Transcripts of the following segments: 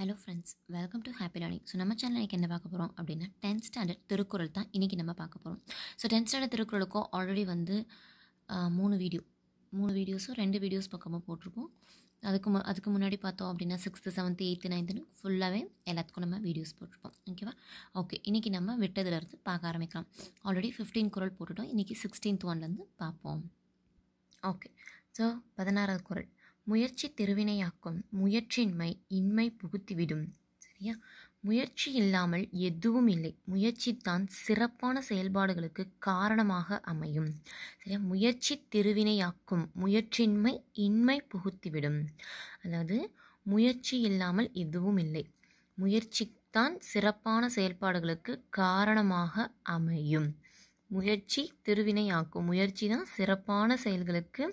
Hello friends welcome to happy learning so நம்ம channel இன்றைக்கி என்ன பார்க்க போகிறோம் அப்படின்னா டென்த் ஸ்டாண்டர்ட் திருக்குறள் தான் இன்றைக்கி நம்ம பார்க்க போகிறோம் ஸோ டென்த் ஸ்டாண்டர்ட் திருக்குறளுக்கும் ஆல்ரெடி வந்து மூணு வீடியோ மூணு வீடியோஸும் ரெண்டு வீடியோஸ் பக்கமாக போட்டிருக்கோம் அதுக்கு மு அதுக்கு முன்னாடி பார்த்தோம் அப்படின்னா சிக்ஸ்த்து செவன்த்து எயித்து நைன்த்துன்னு ஃபுல்லாகவே எல்லாத்துக்கும் நம்ம வீடியோஸ் போட்டிருப்போம் ஓகேவா ஓகே இன்றைக்கி நம்ம விட்டதுலேருந்து பார்க்க ஆரம்பிக்கலாம் ஆல்ரெடி ஃபிஃப்டீன் குரல் போட்டுட்டோம் இன்றைக்கி சிக்ஸ்டீன்த் ஒன்லேருந்து பார்ப்போம் ஓகே ஸோ பதினாறாவது குரல் முயற்சி திருவினையாக்கும் முயற்சியின்மை இன்மை புகுத்திவிடும் சரியா முயற்சி இல்லாமல் எதுவும் இல்லை முயற்சி தான் சிறப்பான செயல்பாடுகளுக்கு காரணமாக அமையும் சரியா முயற்சி திருவினையாக்கும் முயற்சியின்மை இன்மை புகுத்திவிடும் அதாவது முயற்சி இல்லாமல் எதுவும் இல்லை முயற்சி தான் சிறப்பான செயல்பாடுகளுக்கு காரணமாக அமையும் முயற்சி திருவினையாக்கும் முயற்சி தான் சிறப்பான செயல்களுக்கு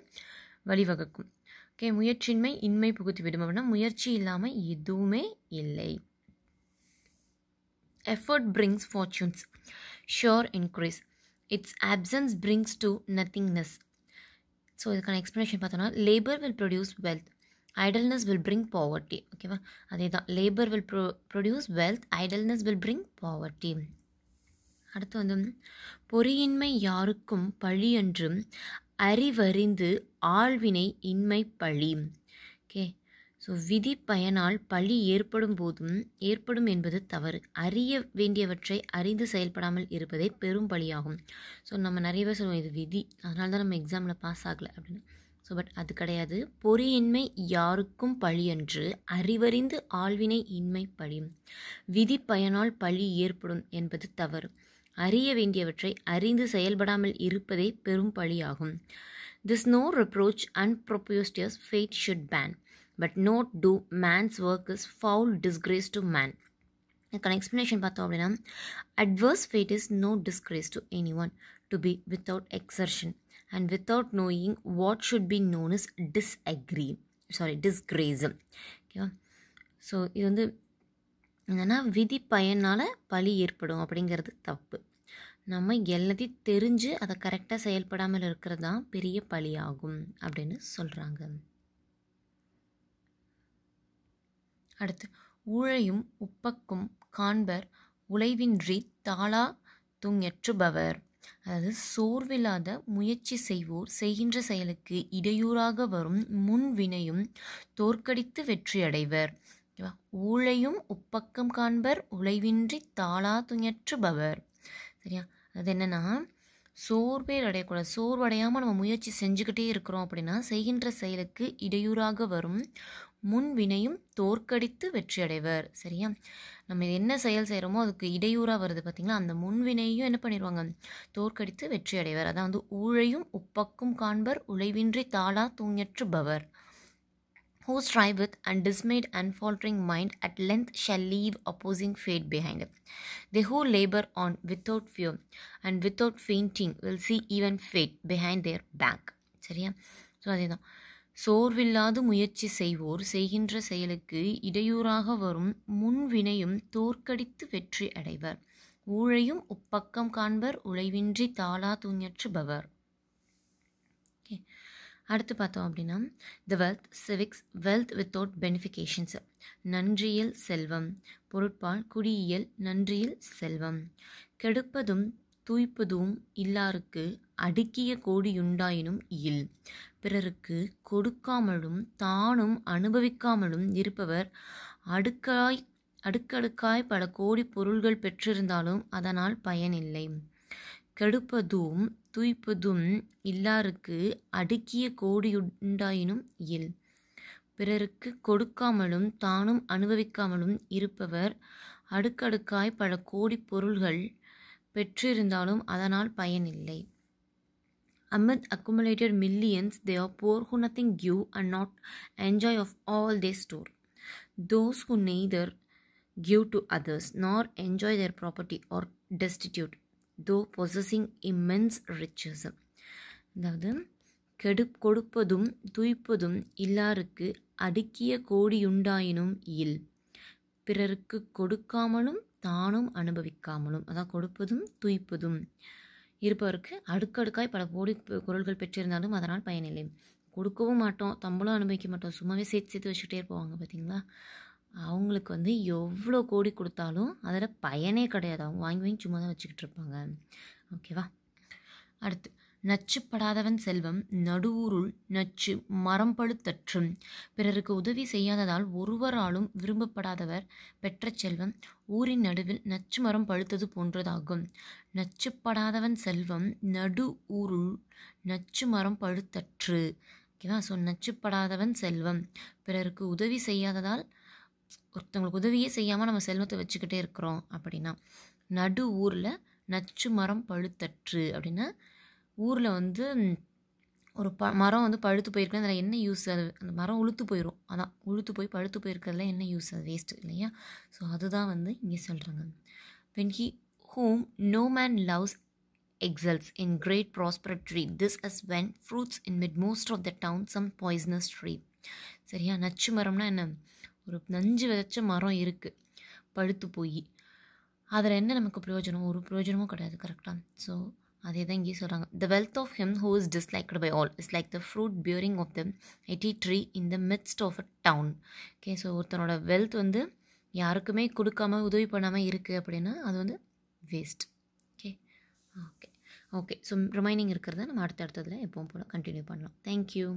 வழிவகுக்கும் ஓகே முயற்சியின்மை இன்மை விடும் அப்படின்னா முயற்சி இல்லாமல் எதுவுமே இல்லை effort brings fortunes sure increase its absence brings to nothingness so இதுக்கான எக்ஸ்ப்ளனேஷன் பார்த்தோன்னா labour will produce wealth idleness will bring poverty ஓகேவா அதே தான் labour will pro produce wealth idleness will bring poverty அடுத்து வந்து பொறியின்மை யாருக்கும் பழி என்றும் அறிவறிந்து ஆழ்வினை இன்மை பழி ஓகே ஸோ விதி பயனால் பழி ஏற்படும் போதும் ஏற்படும் என்பது தவறு அறிய வேண்டியவற்றை அறிந்து செயல்படாமல் இருப்பதே பெரும் பழியாகும் ஸோ நம்ம நிறைய பேர் சொல்லுவோம் இது விதி அதனால தான் நம்ம எக்ஸாமில் பாஸ் ஆகலை அப்படின்னு ஸோ பட் அது கிடையாது பொறியின்மை யாருக்கும் பழியன்று அறிவறிந்து ஆழ்வினை இன்மை பழி விதி பயனால் பழி ஏற்படும் என்பது தவறு அறிய வேண்டியவற்றை அறிந்து செயல்படாமல் இருப்பதே பெரும் பழியாகும் this no reproach and fate should ban but not do man's work is foul disgrace to man இதுக்கான எக்ஸ்ப்ளனேஷன் பார்த்தோம் அப்படின்னா adverse fate is no disgrace to any one to be without exertion and without knowing what should be known is disagree sorry disgrace ஓகேவா so இது வந்து என்னென்னா விதி பயனால் பழி ஏற்படும் அப்படிங்கிறது தப்பு நம்ம எல்லாத்தையும் தெரிஞ்சு அதை கரெக்டாக செயல்படாமல் இருக்கிறது தான் பெரிய பழி ஆகும் அப்படின்னு சொல்கிறாங்க அடுத்து ஊழையும் உப்பக்கும் காண்பர் உழைவின்றி தாளா துங்கற்றுபவர் அதாவது சோர்வில்லாத முயற்சி செய்வோர் செய்கின்ற செயலுக்கு இடையூறாக வரும் முன்வினையும் தோற்கடித்து வெற்றியடைவர் ஊழையும் உப்பக்கம் காண்பர் உழைவின்றி தாளா பவர் சரியா அது என்னென்னா சோர்வேர் அடையக்கூடாது சோர்வடையாமல் நம்ம முயற்சி செஞ்சுக்கிட்டே இருக்கிறோம் அப்படின்னா செய்கின்ற செயலுக்கு இடையூறாக வரும் முன்வினையும் தோற்கடித்து வெற்றி அடைவர் சரியா நம்ம என்ன செயல் செய்கிறோமோ அதுக்கு இடையூறாக வருது பார்த்திங்களா அந்த முன்வினையும் என்ன பண்ணிடுவாங்க தோற்கடித்து வெற்றி அடைவர் அதான் வந்து ஊழையும் உப்பக்கும் காண்பர் உழைவின்றி தாளா பவர் who strive with undismayed, unfaltering mind at length shall leave opposing fate behind. They who labor on without fear and without fainting will see even fate behind their back. சரியா ஸோ அதே தான் சோர்வில்லாது முயற்சி செய்வோர் செய்கின்ற செயலுக்கு இடையூறாக வரும் முன்வினையும் தோற்கடித்து வெற்றி அடைவர் ஊழையும் உப்பக்கம் காண்பர் உழைவின்றி தாளா தூஞற்றுபவர் ஓகே அடுத்து பார்த்தோம் அப்படின்னா the wealth civics wealth without benefactions நன்றியில் செல்வம் பொருட்பால் குடியியல் நன்றியில் செல்வம் கெடுப்பதும் தூய்ப்பதும் இல்லாருக்கு அடுக்கிய கோடியுண்டாயினும் இல் பிறருக்கு கொடுக்காமலும் தானும் அனுபவிக்காமலும் இருப்பவர் அடுக்காய் அடுக்கடுக்காய் பல கோடி பொருள்கள் பெற்றிருந்தாலும் அதனால் பயனில்லை கெடுப்பதும் துய்ப்பதும் இல்லாருக்கு அடுக்கிய கோடியுண்டாயினும் இல் பிறருக்கு கொடுக்காமலும் தானும் அனுபவிக்காமலும் இருப்பவர் அடுக்கடுக்காய் பல கோடி பொருள்கள் பெற்றிருந்தாலும் அதனால் பயனில்லை amid accumulated millions they are poor who nothing give and not enjoy of all they store those who neither give to others nor enjoy their property are destitute though possessing immense riches அதாவது கெடு கொடுப்பதும் துய்ப்பதும் இல்லாருக்கு அடுக்கிய கோடியுண்டாயினும் இல் பிறருக்கு கொடுக்காமலும் தானும் அனுபவிக்காமலும் அதான் கொடுப்பதும் துய்ப்பதும் இருப்பவருக்கு அடுக்கடுக்காய் பல கோடி குரல்கள் பெற்றிருந்தாலும் அதனால் பயனில்லை கொடுக்கவும் மாட்டோம் தம்பளும் அனுபவிக்க மாட்டோம் சும்மாவே சேர்த்து சேர்த்து வச்சுக்கிட்டே இருப்பாங்க பார்த்தீங்களா அவங்களுக்கு வந்து எவ்வளோ கோடி கொடுத்தாலும் அதில் பயனே கிடையாது அவங்க வாங்கி வாங்கி சும்மா தான் வச்சுக்கிட்டு இருப்பாங்க ஓகேவா அடுத்து நச்சுப்படாதவன் செல்வம் நடுவூருள் நச்சு மரம் பழுத்தற்றும் பிறருக்கு உதவி செய்யாததால் ஒருவராலும் விரும்பப்படாதவர் பெற்ற செல்வம் ஊரின் நடுவில் நச்சு மரம் பழுத்தது போன்றதாகும் நச்சுப்படாதவன் செல்வம் நடு ஊருள் நச்சு மரம் பழுத்தற்று ஓகேவா ஸோ நச்சுப்படாதவன் செல்வம் பிறருக்கு உதவி செய்யாததால் ஒருத்தவங்களுக்கு உதவியே செய்யாமல் நம்ம செல்வத்தை வச்சுக்கிட்டே இருக்கிறோம் அப்படின்னா நடு ஊரில் நச்சு மரம் பழுத்தற்று அப்படின்னா ஊரில் வந்து ஒரு ப மரம் வந்து பழுத்து போயிருக்கு அதில் என்ன யூஸ் அது அந்த மரம் உளுத்து போயிடும் அதான் உளுத்து போய் பழுத்து போயிருக்கிறதுல என்ன யூஸ் அது வேஸ்ட்டு இல்லையா ஸோ அதுதான் வந்து இங்கே சொல்கிறாங்க when he whom no man loves excels in great prosperity tree this is when fruits in midmost of the town some poisonous tree சரியா நச்சு மரம்னா என்ன ஒரு நஞ்சு விதைச்ச மரம் இருக்குது பழுத்து போய் அதில் என்ன நமக்கு பிரயோஜனம் ஒரு பிரயோஜனமும் கிடையாது கரெக்டாக ஸோ அதே தான் இங்கேயே சொல்கிறாங்க the wealth of him who is disliked by all is like the fruit bearing of the etti tree in the midst of a town okay so ஒருத்தனோட வெல்த் வந்து யாருக்குமே கொடுக்காம உதவி பண்ணாமல் இருக்குது அப்படின்னா அது வந்து waste okay okay okay so remaining இருக்கிறத நம்ம அடுத்த அடுத்ததில் எப்பவும் போல் கண்டினியூ பண்ணலாம் தேங்க்யூ